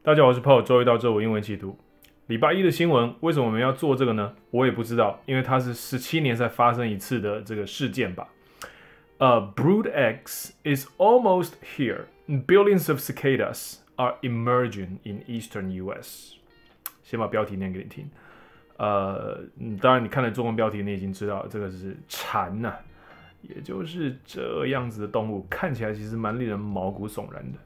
大家好，我是 Paul，周一到周五英文解读。礼拜一的新闻为什么我们要做这个呢？我也不知道，因为它是十七年才发生一次的这个事件吧。呃，Brood X is almost here. Billions of cicadas are emerging in eastern US。先把标题念给你听。呃，当然你看了中文标题，你已经知道这个是蝉呐，也就是这样子的动物，看起来其实蛮令人毛骨悚然的。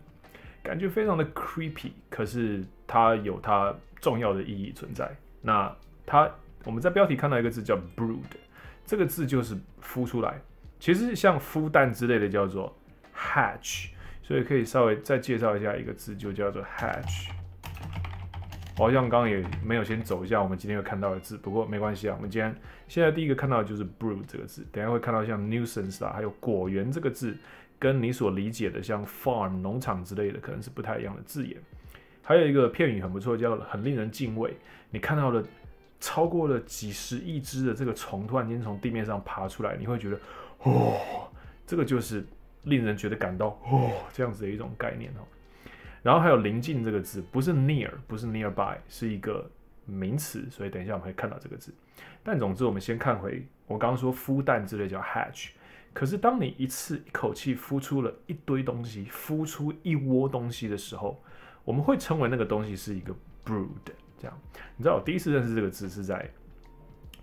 感觉非常的 creepy，可是它有它重要的意义存在。那它我们在标题看到一个字叫 brood，这个字就是孵出来。其实像孵蛋之类的叫做 hatch，所以可以稍微再介绍一下一个字就叫做 hatch。好像刚刚也没有先走一下我们今天会看到的字，不过没关系啊，我们今天现在第一个看到的就是 brood 这个字，等下会看到像 nuisance 啊，还有果园这个字。跟你所理解的像 farm 农场之类的，可能是不太一样的字眼。还有一个片语很不错，叫很令人敬畏。你看到了超过了几十亿只的这个虫，突然间从地面上爬出来，你会觉得，哦，这个就是令人觉得感到哦这样子的一种概念哦。然后还有临近这个字，不是 near，不是 nearby，是一个名词。所以等一下我们会看到这个字。但总之，我们先看回我刚刚说孵蛋之类叫 hatch。可是，当你一次一口气孵出了一堆东西，孵出一窝东西的时候，我们会称为那个东西是一个 brood。这样，你知道我第一次认识这个字是在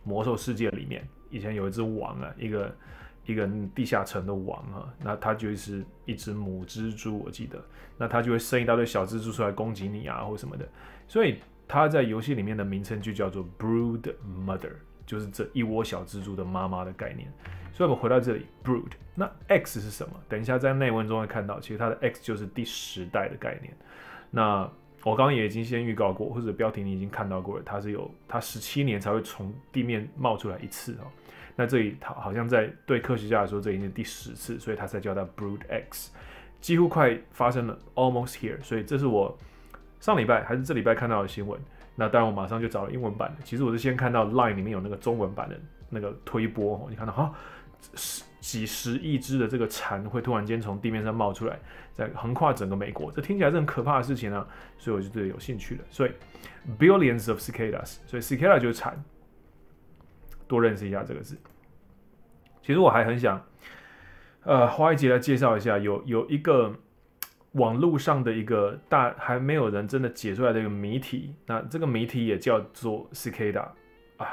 魔兽世界里面。以前有一只王啊，一个一个地下城的王啊，那它就是一只母蜘蛛，我记得。那它就会生一大堆小蜘蛛出来攻击你啊，或什么的。所以它在游戏里面的名称就叫做 brood mother。就是这一窝小蜘蛛的妈妈的概念，所以我们回到这里，brood。那 X 是什么？等一下在内文中会看到，其实它的 X 就是第十代的概念。那我刚刚也已经先预告过，或者标题你已经看到过，了，它是有它十七年才会从地面冒出来一次哦。那这里它好像在对科学家来说，这已经是第十次，所以它才叫它 brood X，几乎快发生了，almost here。所以这是我上礼拜还是这礼拜看到的新闻。那当然，我马上就找了英文版的。其实我是先看到 Line 里面有那个中文版的那个推播，你看到哈，十几十亿只的这个蝉会突然间从地面上冒出来，在横跨整个美国，这听起来是很可怕的事情啊，所以我就对有兴趣了。所以 billions of cicadas，所以 cicada 就是蝉，多认识一下这个字。其实我还很想，呃，花一节来介绍一下，有有一个。网络上的一个大还没有人真的解出来的一个谜题，那这个谜题也叫做 Cicada 啊，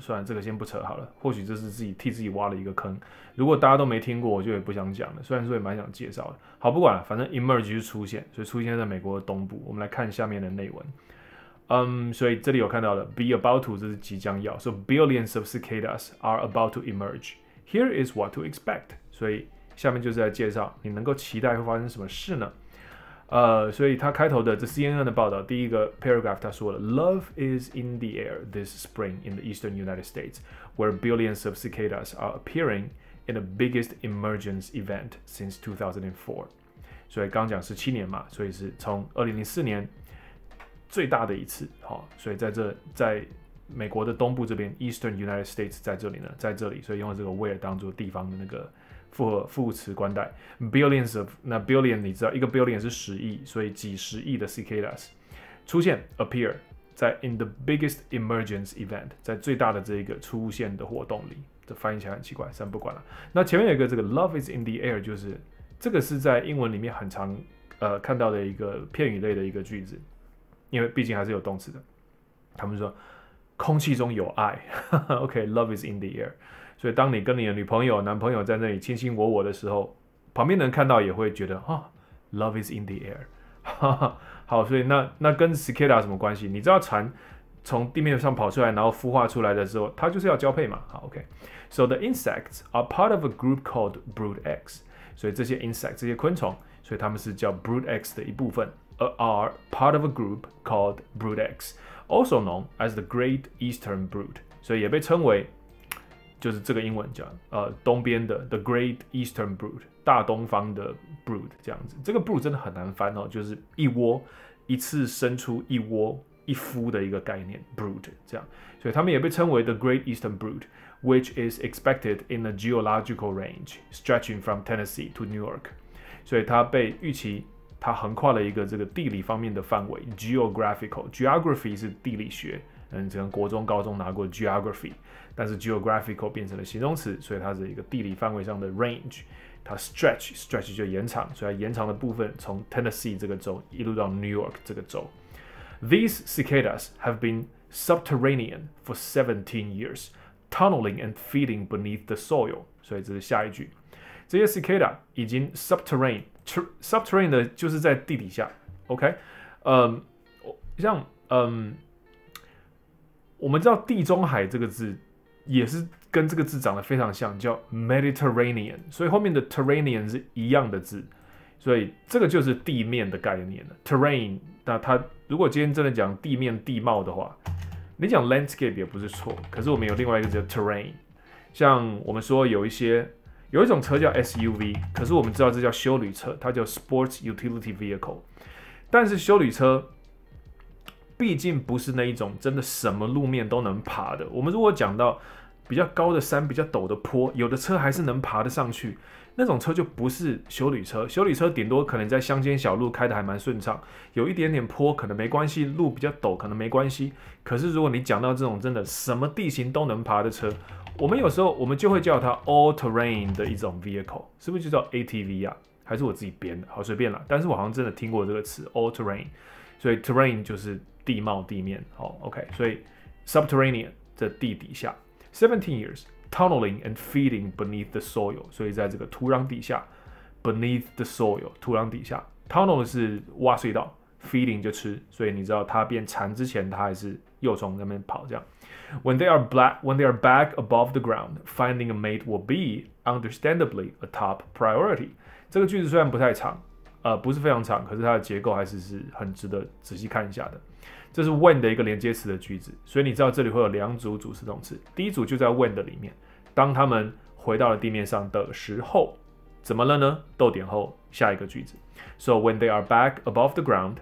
算了，这个先不扯好了。或许这是自己替自己挖了一个坑。如果大家都没听过，我就也不想讲了。虽然说也蛮想介绍的。好，不管了，反正 emerge 就出现，所以出现在美国的东部。我们来看下面的内文。嗯，所以这里有看到的 be about to，这是即将要 s o billion s of c s c a d a s are about to emerge。Here is what to expect。所以下面就是在介绍，你能够期待会发生什么事呢？呃，所以它开头的这 CNN 的报道，第一个 paragraph 它说了，Love is in the air this spring in the eastern United States, where billions of cicadas are appearing in the biggest emergence event since 2004。所以刚讲是七年嘛，所以是从二零零四年最大的一次，好，所以在这在美国的东部这边，Eastern United States 在这里呢，在这里，所以用这个 where 当做地方的那个。复合副词冠带 billions of，那 billion 你知道一个 billion 是十亿，所以几十亿的 c k a s 出现 appear 在 in the biggest emergence event，在最大的这一个出现的活动里，这翻译起来很奇怪，先不管了。那前面有一个这个 love is in the air，就是这个是在英文里面很常呃看到的一个片语类的一个句子，因为毕竟还是有动词的。他们说空气中有爱，OK，love is in the air。所以当你跟你的女朋友、男朋友在那里卿卿我我的时候，旁边人看到也会觉得啊，Love is in the air。好，所以那那跟 cicada 什么关系？你知道蝉从地面上跑出来，然后孵化出来的时候，它就是要交配嘛。好，OK。So the insects are part of a group called brood X。所以这些 insect 这些昆虫，所以他们是叫 brood X 的一部分，are part of a group called brood X，also known as the Great Eastern brood。所以也被称为。就是这个英文叫呃东边的 The Great Eastern Brood，大东方的 Brood 这样子，这个 Brood 真的很难翻哦，就是一窝一次生出一窝一夫的一个概念 Brood 这样，所以他们也被称为 The Great Eastern Brood，which is expected in a geological range stretching from Tennessee to New York。所以它被预期它横跨了一个这个地理方面的范围 Geographical Geography 是地理学，嗯，可能国中、高中拿过 Geography。但是 geographical 变成了形容词，所以它是一个地理范围上的 range。它 stretch stretch 就延长，所以它延长的部分从 Tennessee 这个州一路到 New York 这个州。These cicadas have been subterranean for 17 years, tunneling and feeding beneath the soil。所以这是下一句，这些 cicada 已经 subterranean subterranean 的就是在地底下。OK，嗯，像嗯，我们知道地中海这个字也是跟这个字长得非常像，叫 Mediterranean，所以后面的 t e r r a n e a n 是一样的字，所以这个就是地面的概念了。terrain，那它如果今天真的讲地面地貌的话，你讲 landscape 也不是错。可是我们有另外一个叫 terrain，像我们说有一些有一种车叫 SUV，可是我们知道这叫休旅车，它叫 sports utility vehicle，但是休旅车。毕竟不是那一种真的什么路面都能爬的。我们如果讲到比较高的山、比较陡的坡，有的车还是能爬得上去，那种车就不是修理车。修理车顶多可能在乡间小路开得还蛮顺畅，有一点点坡可能没关系，路比较陡可能没关系。可是如果你讲到这种真的什么地形都能爬的车，我们有时候我们就会叫它 all terrain 的一种 vehicle，是不是就叫 ATV 啊？还是我自己编的？好随便啦，但是我好像真的听过这个词 all terrain。所以 terrain 就是地貌、地面。好，OK，所以 subterranean 的地底下。Seventeen years tunneling and feeding beneath the soil，所以在这个土壤底下，beneath the soil 土壤底下，tunnel 是挖隧道，feeding 就吃。所以你知道它变蚕之前，它还是幼虫那边跑这样。When they are black, when they are back above the ground, finding a mate will be understandably a top priority。这个句子虽然不太长，呃，不是非常长，可是它的结构还是是很值得仔细看一下的。这是 when 的一个连接词的句子，所以你知道这里会有两组主系动词，第一组就在 when 的里面。当他们回到了地面上的时候，怎么了呢？逗点后下一个句子。So when they are back above the ground，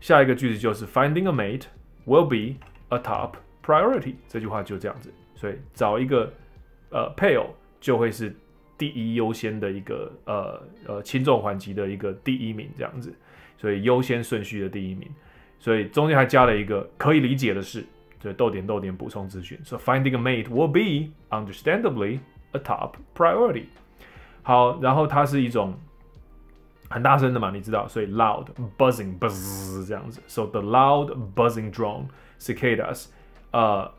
下一个句子就是 finding a mate will be a top priority。这句话就这样子，所以找一个呃配偶就会是。第一优先的一个呃呃轻重缓急的一个第一名这样子，所以优先顺序的第一名，所以中间还加了一个可以理解的是，就逗点逗点补充资讯。So finding a mate will be understandably a top priority。好，然后它是一种很大声的嘛，你知道，所以 loud buzzing buzz 这样子。So the loud buzzing drone i c a d a s 呃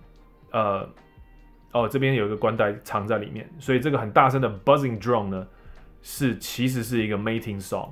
呃。哦，这边有一个冠带藏在里面，所以这个很大声的 buzzing drum 呢，是其实是一个 mating song，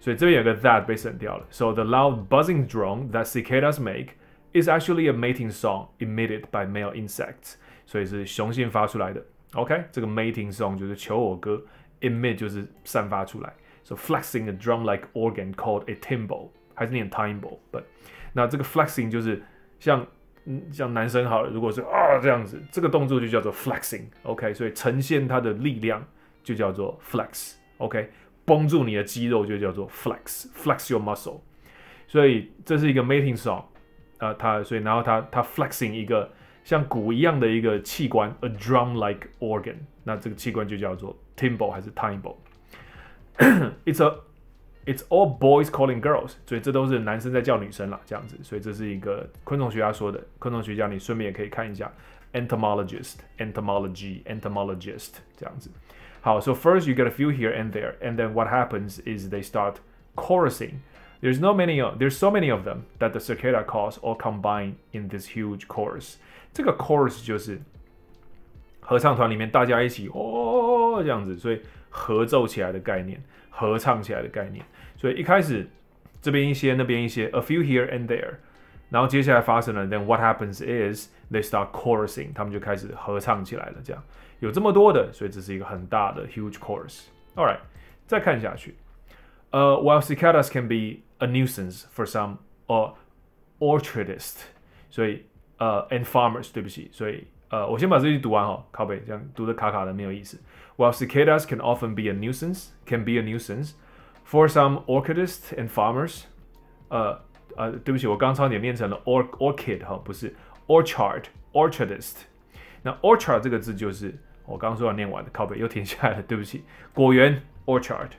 所以这边有个 that 被省掉了。So the loud buzzing drum that cicadas make is actually a mating song emitted by male insects，所以是雄性发出来的。OK，这个 mating song 就是求偶歌，emit 就是散发出来。So flexing a drum-like organ called a timbre，还是念 timbre，but 那这个 flexing 就是像嗯，像男生好了，如果是啊这样子，这个动作就叫做 flexing，OK，所以呈现它的力量就叫做 flex，OK，绷住你的肌肉就叫做 flex，flex your muscle。所以这是一个 mating song，啊，它所以然后它它 flexing 一个像鼓一样的一个器官，a drum-like organ，那这个器官就叫做 timbal 还是 timbal，it's a It's all boys calling girls，所以这都是男生在叫女生啦，这样子。所以这是一个昆虫学家说的。昆虫学家，你顺便也可以看一下 entomologist, entomology, entomologist 这样子。好，so first you get a few here and there, and then what happens is they start chorusing. There's no many, there's so many of them that the cicada calls all combine in this huge chorus. 这个 chorus 就是合唱团里面大家一起哦这样子，所以合奏起来的概念，合唱起来的概念，所以一开始这边一些，那边一些，a few here and there，然后接下来发生了，then what happens is they start chorusing，他们就开始合唱起来了。这样有这么多的，所以这是一个很大的 huge chorus。All right，再看下去，呃，while cicadas can be a nuisance for some or o r c h a r d i s t 所以呃，and farmers，对不起，所以呃，我先把这句读完哈，靠背，这样读的卡卡的没有意思。While cicadas can often be a nuisance, can be a nuisance for some orchidists and farmers. Uh, uh or orchid 哈，不是 orchard orchardist。那 orchard 这个字就是我刚说要念完的，靠背又停下来了，对不起，果园 orchard。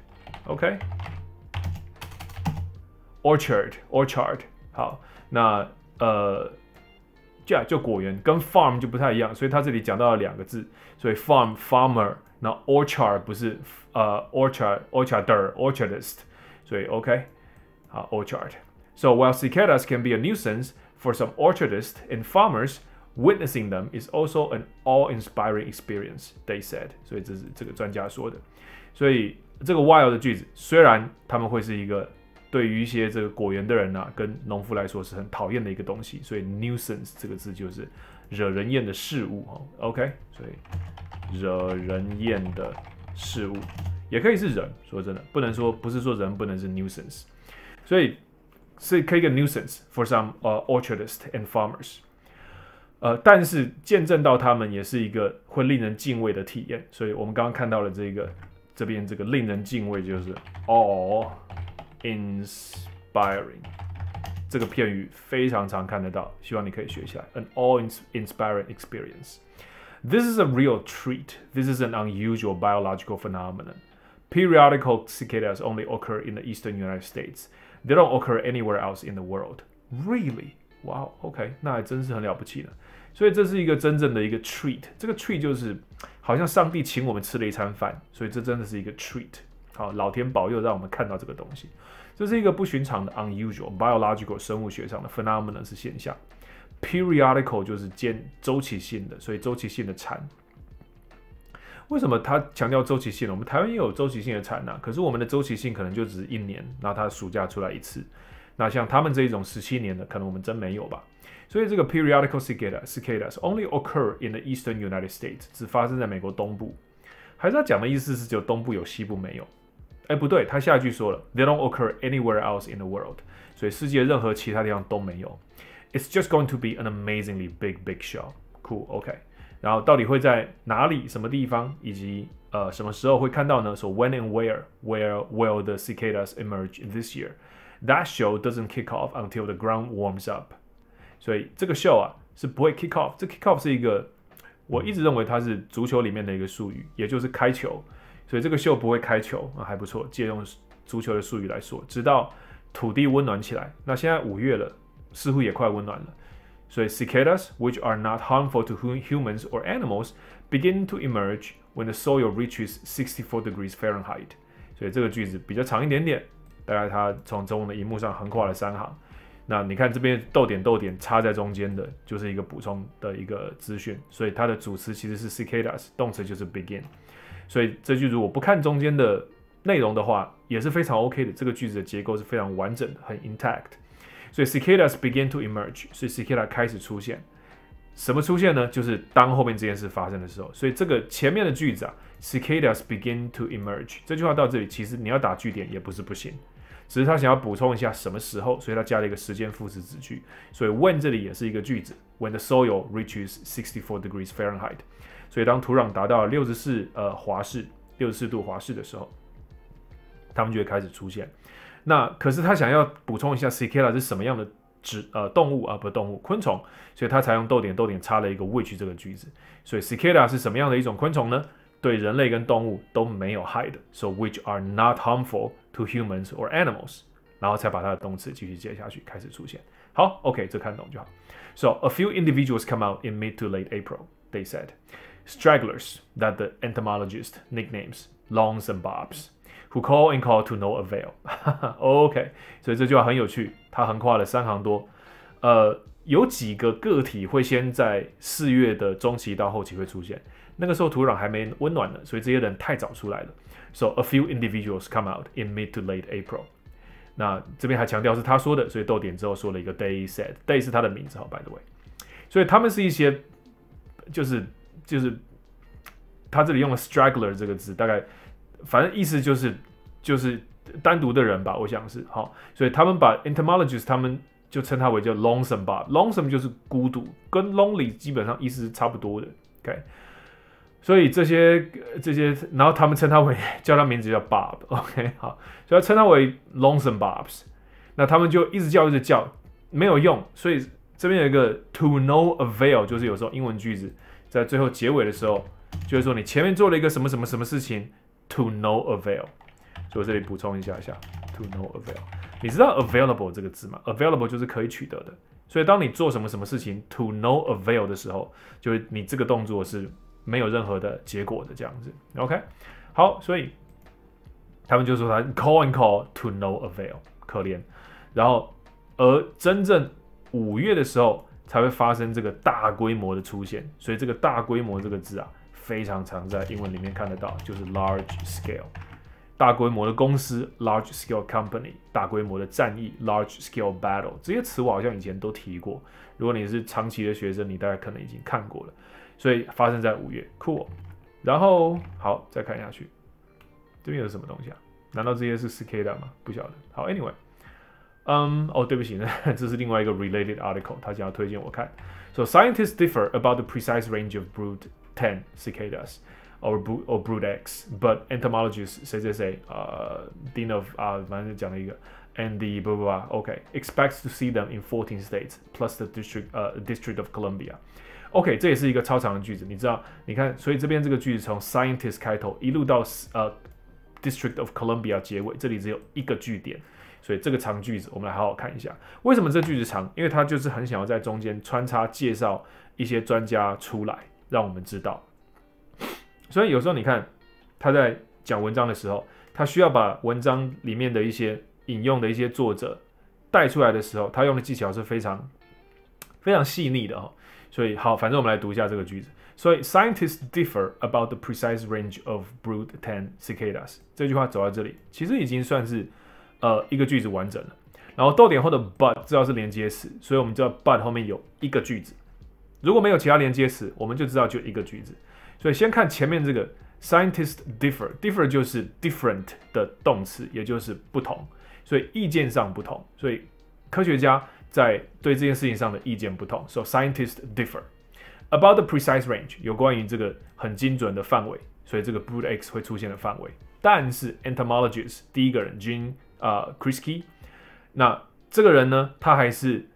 OK。Orchard, orchard，好，那呃，就就果园跟 farm 就不太一样，所以它这里讲到了两个字，所以 farm, farmer 那 orchard 不是呃 orchard orcharder orchardist，所以 OK，好 orchard。So while cicadas can be a nuisance for some orchardists and farmers, witnessing them is also an awe-inspiring experience. They said. 所以这是这个专家说的。所以这个 while 的句子，虽然他们会是一个对于一些这个果园的人呐、啊，跟农夫来说是很讨厌的一个东西，所以 nuisance 这个字就是惹人厌的事物哦。OK，所以惹人厌的事物，也可以是人。说真的，不能说不是说人不能是 nuisance，所以是可以一个 nuisance for some uh orchardists and farmers，呃，但是见证到他们也是一个会令人敬畏的体验。所以我们刚刚看到了这个这边这个令人敬畏就是 all inspiring，这个片语非常常看得到，希望你可以学起来 an all inspiring experience。This is a real treat. This is an unusual biological phenomenon. Periodical cicadas only occur in the eastern United States. They don't occur anywhere else in the world. Really? Wow. OK，那还真是很了不起呢。所以这是一个真正的一个 treat。这个 treat treat 就是好像上帝请我们吃了一餐饭，所以这真的是一个 treat。好，老天保佑让我们看到这个东西。这是一个不寻常的 unusual biological 生物学上的 phenomenon 是现象。Periodical 就是间周期性的，所以周期性的蝉，为什么他强调周期性呢？我们台湾也有周期性的蝉呐，可是我们的周期性可能就只是一年，那它暑假出来一次。那像他们这一种十七年的，可能我们真没有吧。所以这个 periodical cicada cicada 是 only occur in the eastern United States，只发生在美国东部。还是他讲的意思是只有东部有，西部没有？哎，不对，他下一句说了，they don't occur anywhere else in the world，所以世界任何其他地方都没有。It's just going to be an amazingly big big show. Cool, OK. 然后到底会在哪里、什么地方，以及呃什么时候会看到呢？So when and where, where w i l l the cicadas emerge this year? That show doesn't kick off until the ground warms up. 所以这个 show 啊是不会 kick off. 这 kick off 是一个我一直认为它是足球里面的一个术语，也就是开球。所以这个 show 不会开球啊，还不错，借用足球的术语来说，直到土地温暖起来。那现在五月了。似乎也快温暖了，所以 cicadas, which are not harmful to humans or animals, begin to emerge when the soil reaches sixty-four degrees Fahrenheit。所以这个句子比较长一点点，大概它从中文的荧幕上横跨了三行。那你看这边逗点逗点插在中间的，就是一个补充的一个资讯。所以它的主词其实是 cicadas，动词就是 begin。所以这句如果不看中间的内容的话，也是非常 OK 的。这个句子的结构是非常完整的，很 intact。所以 cicadas begin to emerge，所以 cicada 开始出现，什么出现呢？就是当后面这件事发生的时候。所以这个前面的句子啊，cicadas begin to emerge 这句话到这里，其实你要打句点也不是不行，只是他想要补充一下什么时候，所以他加了一个时间副词子句。所以 when 这里也是一个句子，when the soil reaches sixty four degrees Fahrenheit，所以当土壤达到六十四呃华氏，六十四度华氏的时候，它们就会开始出现。那可是他想要补充一下 cicada 是什么样的植呃动物啊，不是动物，昆虫，所以他才用逗点逗点插了一个 which 这个句子。所以 cicada 是什么样的一种昆虫呢？对人类跟动物都没有害的，so which are not harmful to humans or animals。然后才把它的动词继续接下去，开始出现。好，OK，这看懂就好。So a few individuals come out in mid to late April, they said. Stragglers that the entomologist nicknames longs and bobs. Who call and call to no avail. o k 所以这句话很有趣，它横跨了三行多。呃，有几个个体会先在四月的中期到后期会出现，那个时候土壤还没温暖呢，所以这些人太早出来了。So a few individuals come out in mid to late April。那这边还强调是他说的，所以逗点之后说了一个 Day said，Day 是他的名字，好，by the way。所以他们是一些，就是就是，他这里用了 straggler 这个字，大概。反正意思就是，就是单独的人吧，我想是好，所以他们把 entomologists 他们就称他为叫 lonesome b o b lonesome 就是孤独，跟 lonely 基本上意思是差不多的。OK，所以这些这些，然后他们称他为 叫他名字叫 Bob。OK，好，所以称他为 lonesome Bobs，那他们就一直叫一直叫，没有用。所以这边有一个 to no avail，就是有时候英文句子在最后结尾的时候，就是说你前面做了一个什么什么什么事情。to no avail，所以我这里补充一下一下，to no avail。你知道 available 这个字吗？available 就是可以取得的。所以当你做什么什么事情 to no avail 的时候，就是你这个动作是没有任何的结果的这样子。OK，好，所以他们就说他 call and call to no avail，可怜。然后，而真正五月的时候才会发生这个大规模的出现。所以这个大规模这个字啊。非常常在英文里面看得到，就是 large scale，大规模的公司 large scale company，大规模的战役 large scale battle，这些词我好像以前都提过。如果你是长期的学生，你大概可能已经看过了。所以发生在五月，cool。然后好，再看下去，这边有什么东西啊？难道这些是 cicada 吗？不晓得。好，anyway，嗯，哦，对不起，这是另外一个 related article，他想要推荐我看。So scientists differ about the precise range of brood。10 cicadas or or brood eggs. But entomologist 谁谁谁呃 uh, dean of 啊反正讲了一个 uh, and the blah blah blah okay expects to see them in 14 states plus the district uh district of Columbia。OK，这也是一个超长的句子，你知道？你看，所以这边这个句子从 scientist 开头一路到呃 District of Columbia 结尾，这里只有一个句点，所以这个长句子我们来好好看一下。为什么这句子长？因为它就是很想要在中间穿插介绍一些专家出来，让我们知道，所以有时候你看他在讲文章的时候，他需要把文章里面的一些引用的一些作者带出来的时候，他用的技巧是非常非常细腻的哦。所以好，反正我们来读一下这个句子。所以 scientists differ about the precise range of brood ten cicadas。这句话走到这里，其实已经算是呃一个句子完整了。然后逗点后的 but 知道是连接词，所以我们知道 but 后面有一个句子。如果没有其他连接词，我们就知道就一个句子。所以先看前面这个 scientist differ，differ 就是 different 的动词，也就是不同。所以意见上不同，所以科学家在对这件事情上的意见不同。So s c i e n t i s t differ about the precise range，有关于这个很精准的范围。所以这个 boot X 会出现的范围。但是 entomologist 第一个人，Jean 啊 c h r i s k y 那这个人呢，他还是。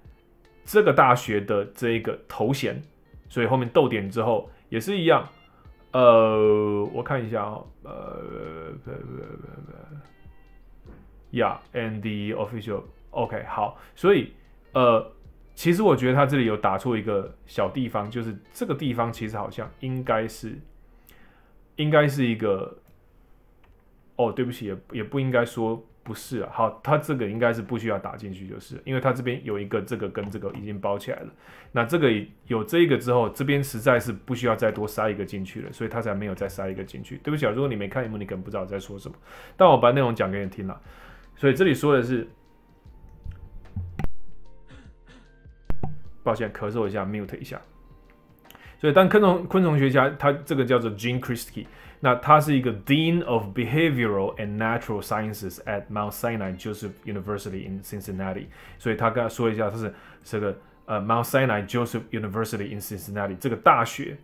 这个大学的这一个头衔，所以后面逗点之后也是一样。呃，我看一下啊，呃，Yeah and the official OK，好，所以呃，其实我觉得他这里有打错一个小地方，就是这个地方其实好像应该是，应该是一个，哦，对不起，也也不应该说。不是啊，好，他这个应该是不需要打进去，就是因为他这边有一个这个跟这个已经包起来了，那这个有这一个之后，这边实在是不需要再多塞一个进去了，所以他才没有再塞一个进去。对不起，啊，如果你没看一幕，你可能不知道我在说什么，但我把内容讲给你听了。所以这里说的是，抱歉，咳嗽一下，mute 一下。所以当昆虫昆虫学家，他这个叫做 j e n n Christy。那他是一个 Dean of Behavioral and Natural Sciences at Mount Sinai Joseph University in Cincinnati，所以他跟他说一下，他是这个呃 Mount Sinai Joseph University in Cincinnati 这个大学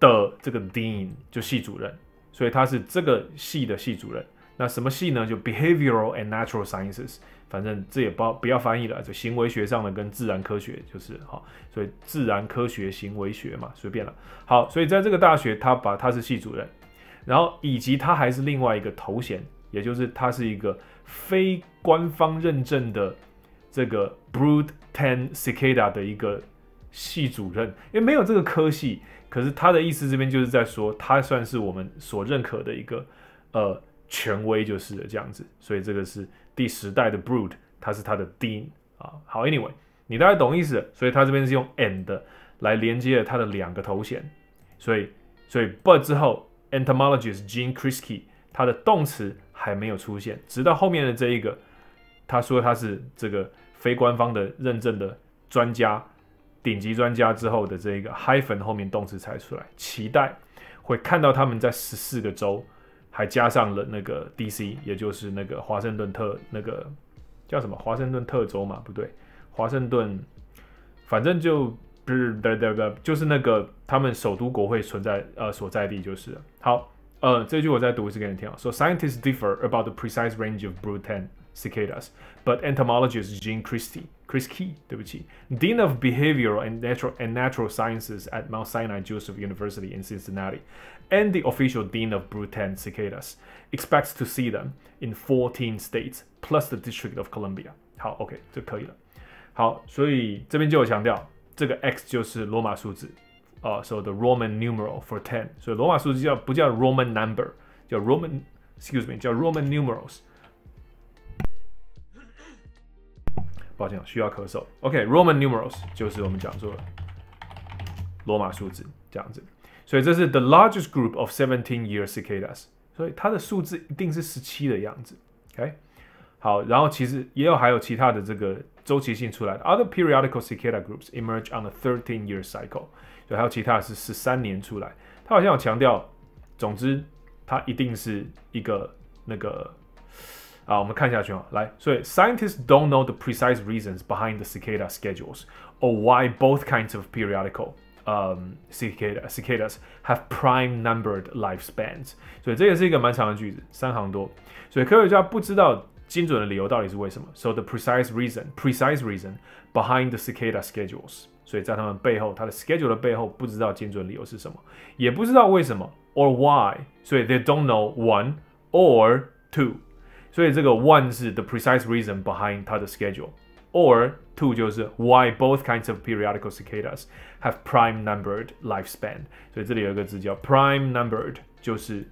的这个 Dean 就系主任，所以他是这个系的系主任。那什么系呢？就 Behavioral and Natural Sciences，反正这也包不要翻译了，就行为学上的跟自然科学就是哈，所以自然科学行为学嘛，随便了。好，所以在这个大学，他把他是系主任，然后以及他还是另外一个头衔，也就是他是一个非官方认证的这个 Brood Ten Cicada 的一个系主任，因为没有这个科系，可是他的意思这边就是在说，他算是我们所认可的一个呃权威就是这样子，所以这个是。第十代的 Brood，它是它的 Dean 啊。好，Anyway，你大概懂意思。所以它这边是用 and 来连接了它的两个头衔。所以，所以 But 之后，Entomologist j e a n k Criskey，它的动词还没有出现，直到后面的这一个，他说他是这个非官方的认证的专家，顶级专家之后的这一个 hyphen 后面动词才出来。期待会看到他们在十四个州。还加上了那个 DC，也就是那个华盛顿特，那个叫什么？华盛顿特州嘛？不对，华盛顿，反正就不是就是那个他们首都国会存在呃所在地就是。好，呃，这句我再读一次给你听啊。说 Scientists differ about the precise range of b r u e t e n cicadas, but entomologist Jean Christie. Chris Key, 对不起，Dean of Behavioral and Natural and Natural Sciences at Mount Sinai Joseph University in Cincinnati, and the official Dean of Bruton cicadas, expects to see them in 14 states plus the District of Columbia。好，OK，这可以了。好，所以这边就有强调，这个 X 就是罗马数字，啊，so the Roman numeral for ten，所以罗马数字叫不叫 Roman number，叫 Roman，excuse me，叫 Roman numerals。抱歉需要咳嗽。OK，Roman numerals 就是我们讲作罗马数字这样子。所以这是 the largest group of seventeen-year cicadas，所以它的数字一定是十七的样子。OK，好，然后其实也有还有其他的这个周期性出来的。Other periodic a l cicada groups emerge on a thirteen-year cycle，所以还有其他是十三年出来。它好像有强调，总之它一定是一个那个。啊，我们看下去啊，来，所以 scientists don't know the precise reasons behind the cicada schedules or why both kinds of periodical um cicada cicadas have prime numbered lifespans。所以这也是一个蛮长的句子，三行多。所以科学家不知道精准的理由到底是为什么。So the precise reason, precise reason behind the cicada schedules。所以在他们背后，它的 schedule 的背后，不知道精准理由是什么，也不知道为什么，or why。所以 they don't know one or two。所以这个 one 是 the precise reason behind 它的 schedule。or two 就是 why both kinds of periodical cicadas have prime numbered lifespan。所以这里有一个字叫 prime numbered，就是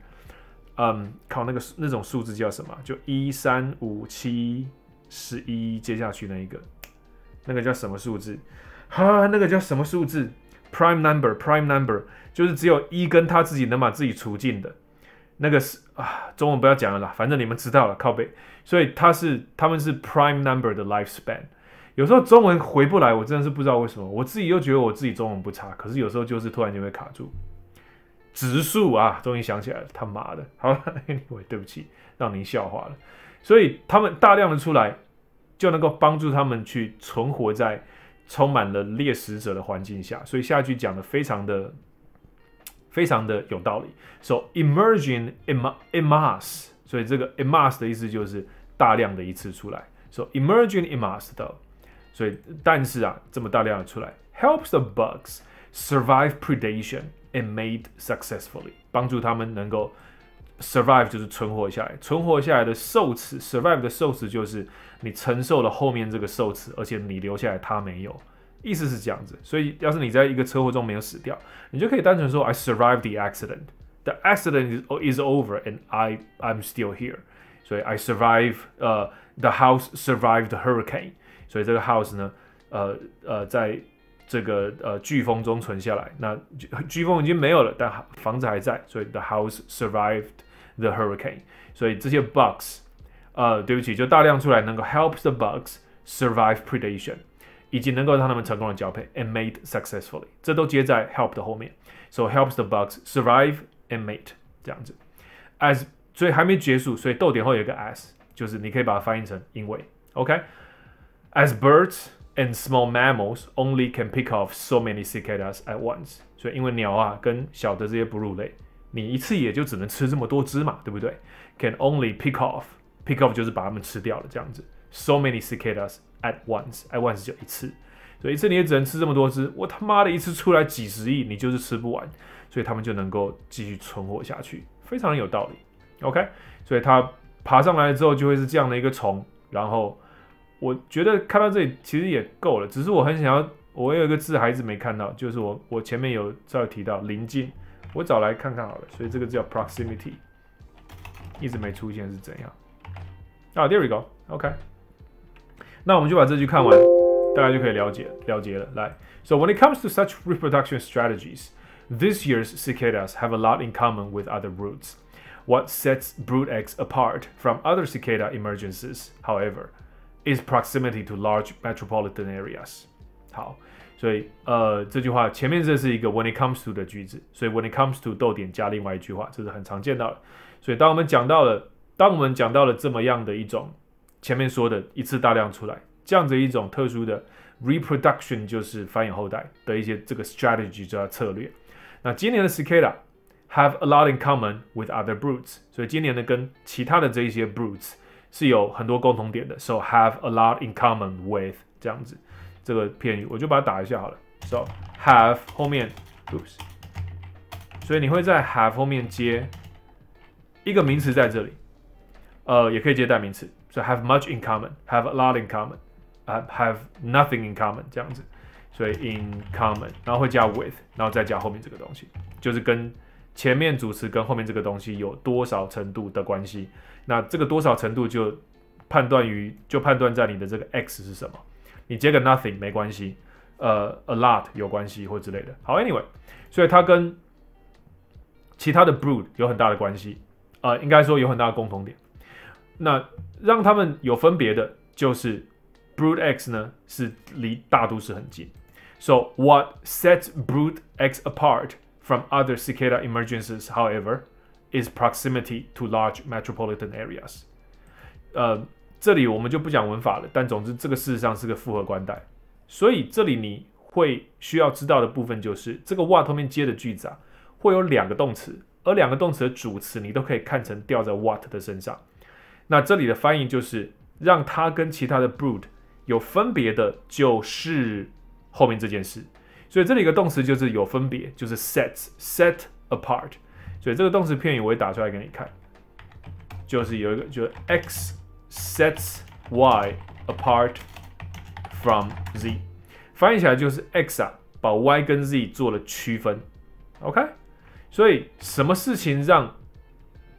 嗯，靠那个那种数字叫什么？就一三五七十一接下去那一个，那个叫什么数字？哈，那个叫什么数字？prime number prime number 就是只有一跟他自己能把自己除尽的。那个是啊，中文不要讲了啦，反正你们知道了，靠背，所以它是他们是 prime number 的 lifespan。有时候中文回不来，我真的是不知道为什么，我自己又觉得我自己中文不差，可是有时候就是突然就会卡住。植树啊，终于想起来了，他妈的，好了，y 对不起，让您笑话了。所以他们大量的出来，就能够帮助他们去存活在充满了猎食者的环境下。所以下一句讲的非常的。非常的有道理。So emerging emas，所以这个 emas 的意思就是大量的一次出来。So emerging emas 的，所以但是啊这么大量的出来，helps the bugs survive predation and mate successfully，帮助他们能够 survive，就是存活下来。存活下来的受词，survive 的受词就是你承受了后面这个受词，而且你留下来，它没有。意思是这样子。所以，要是你在一个车祸中没有死掉，你就可以单纯说 I survived the accident. The accident is is over, and I I'm still here. 所以 I survive. 呃，the uh, house survived the hurricane. 所以这个 house 呢，呃呃，在这个呃飓风中存下来。那飓风已经没有了，但房子还在，所以 the house survived the hurricane. hurricane。所以这些 bugs，呃，对不起，就大量出来能够 help the bugs survive predation。以及能够让他们成功的交配 and mate successfully，这都接在 help 的后面，so helps the bugs survive and mate 这样子，as 所以还没结束，所以逗点后有一个 as，就是你可以把它翻译成因为，OK，as birds and small mammals only can pick off so many cicadas at once，所以因为鸟啊跟小的这些哺乳类，你一次也就只能吃这么多只嘛，对不对？Can only pick off，pick off 就是把它们吃掉了这样子，so many cicadas at once，at once 就一次，所以一次你也只能吃这么多只。我他妈的一次出来几十亿，你就是吃不完，所以他们就能够继续存活下去，非常有道理。OK，所以它爬上来之后就会是这样的一个虫。然后我觉得看到这里其实也够了，只是我很想要，我有一个字还是没看到，就是我我前面有要提到临近，我找来看看好了。所以这个叫 proximity，一直没出现是怎样？啊，there we go，OK。那我们就把这句看完，大家就可以了解了解了。来，So when it comes to such reproduction strategies, this year's cicadas have a lot in common with other broods. What sets brood eggs apart from other cicada emergences, however, is proximity to large metropolitan areas. 好，所以呃这句话前面这是一个 when it comes to 的句子，所以 when it comes to 逗点加另外一句话，这是很常见到的。所以当我们讲到了，当我们讲到了这么样的一种前面说的一次大量出来这样子一种特殊的 reproduction，就是繁衍后代的一些这个 strategy 叫策略。那今年的 cicada have a lot in common with other brutes，所以今年的跟其他的这一些 brutes 是有很多共同点的。So have a lot in common with 这样子这个片语，我就把它打一下好了。So have 后面 b r u e s 所以你会在 have 后面接一个名词在这里，呃，也可以接代名词。所以 have much in common, have a lot in common, have nothing in common 这样子，所以 in common，然后会加 with，然后再加后面这个东西，就是跟前面主词跟后面这个东西有多少程度的关系。那这个多少程度就判断于就判断在你的这个 X 是什么，你接个 nothing 没关系，呃 a lot 有关系或之类的。好 anyway，所以它跟其他的 brood 有很大的关系，呃应该说有很大的共同点。那让他们有分别的就是，Brood X 呢是离大都市很近。So what sets Brood X apart from other cicada emergences, however, is proximity to large metropolitan areas. 呃，这里我们就不讲文法了。但总之，这个事实上是个复合冠带。所以这里你会需要知道的部分就是，这个 what 后面接的句子啊，会有两个动词，而两个动词的主词你都可以看成掉在 what 的身上。那这里的翻译就是让它跟其他的 brood 有分别的，就是后面这件事。所以这里一个动词就是有分别，就是 sets set apart。所以这个动词片语我会打出来给你看，就是有一个就是 x sets y apart from z，翻译起来就是 x 把 y 跟 z 做了区分。OK，所以什么事情让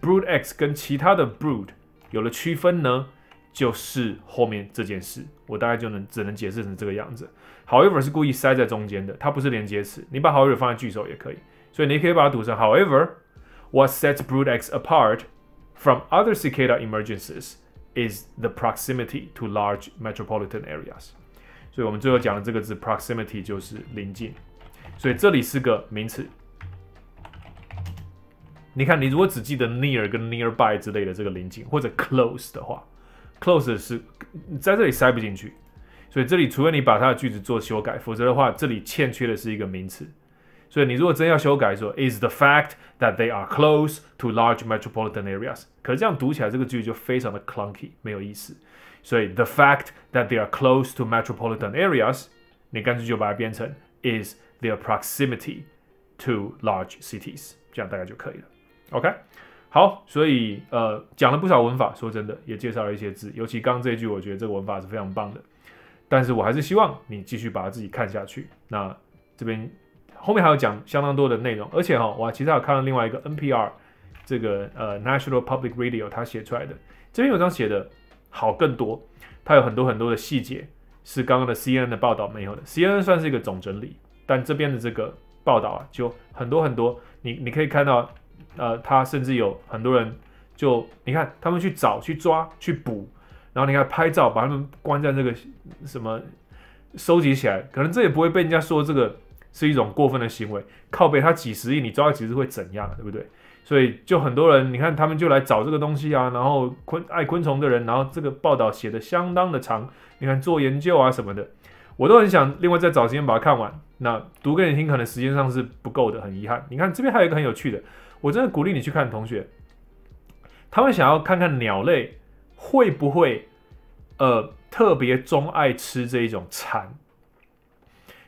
brood x 跟其他的 brood 有了区分呢，就是后面这件事，我大概就能只能解释成这个样子。However 是故意塞在中间的，它不是连接词，你把 However 放在句首也可以。所以你可以把它读成 However, what sets Brood X apart from other cicada emergences is the proximity to large metropolitan areas。所以我们最后讲的这个字 proximity 就是临近，所以这里是个名词。你看，你如果只记得 near 跟 nearby 之类的这个邻近，或者 close 的话，close 是在这里塞不进去，所以这里除非你把它的句子做修改，否则的话，这里欠缺的是一个名词。所以你如果真要修改，说 is the fact that they are close to large metropolitan areas，可是这样读起来这个句子就非常的 clunky，没有意思。所以 the fact that they are close to metropolitan areas，你干脆就把它变成 is their proximity to large cities，这样大概就可以了。OK，好，所以呃讲了不少文法，说真的也介绍了一些字，尤其刚这一句，我觉得这个文法是非常棒的。但是我还是希望你继续把它自己看下去。那这边后面还有讲相当多的内容，而且哈，我其实还看了另外一个 NPR 这个呃 National Public Radio 他写出来的，这篇文章写的好更多，它有很多很多的细节是刚刚的 C N 的报道没有的，C N 算是一个总整理，但这边的这个报道啊就很多很多，你你可以看到。呃，他甚至有很多人，就你看他们去找、去抓、去捕，然后你看拍照，把他们关在这个什么，收集起来，可能这也不会被人家说这个是一种过分的行为。靠背他几十亿，你抓几十会怎样，对不对？所以就很多人，你看他们就来找这个东西啊，然后昆爱昆虫的人，然后这个报道写的相当的长，你看做研究啊什么的，我都很想另外再找时间把它看完。那读给你听，可能时间上是不够的，很遗憾。你看这边还有一个很有趣的。我真的鼓励你去看同学，他们想要看看鸟类会不会，呃，特别钟爱吃这一种蚕。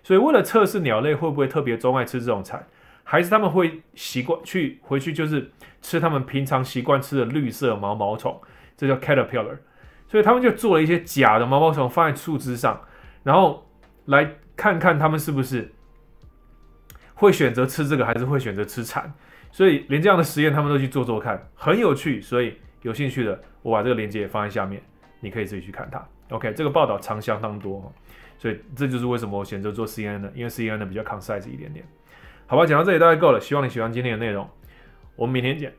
所以为了测试鸟类会不会特别钟爱吃这种蚕，还是他们会习惯去回去就是吃他们平常习惯吃的绿色毛毛虫，这叫 caterpillar。所以他们就做了一些假的毛毛虫放在树枝上，然后来看看他们是不是会选择吃这个，还是会选择吃蚕。所以连这样的实验他们都去做做看，很有趣。所以有兴趣的，我把这个链接放在下面，你可以自己去看它。OK，这个报道长相当多，所以这就是为什么我选择做 CN 的，因为 CN 的比较 concise 一点点。好吧，讲到这里大概够了，希望你喜欢今天的内容。我们明天见。